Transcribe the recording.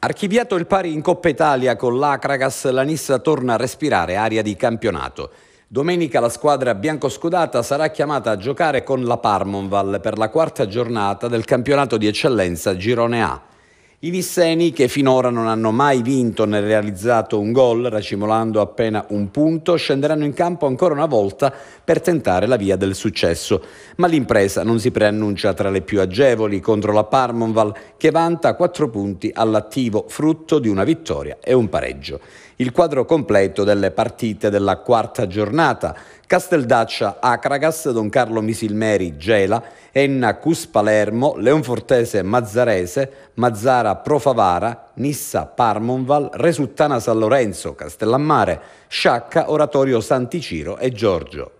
Archiviato il pari in Coppa Italia con l'Acragas, la Nissa torna a respirare aria di campionato. Domenica la squadra biancoscudata sarà chiamata a giocare con la Parmonval per la quarta giornata del campionato di eccellenza Girone A. I Visseni, che finora non hanno mai vinto né realizzato un gol, racimolando appena un punto, scenderanno in campo ancora una volta per tentare la via del successo. Ma l'impresa non si preannuncia tra le più agevoli contro la Parmonval, che vanta quattro punti all'attivo, frutto di una vittoria e un pareggio. Il quadro completo delle partite della quarta giornata. Casteldaccia, Acragas, Don Carlo Misilmeri, Gela Enna Cus Palermo, Leonfortese Mazzarese, Mazzara Profavara, Nissa Parmonval, Resuttana San Lorenzo, Castellammare, Sciacca, Oratorio Santiciro e Giorgio.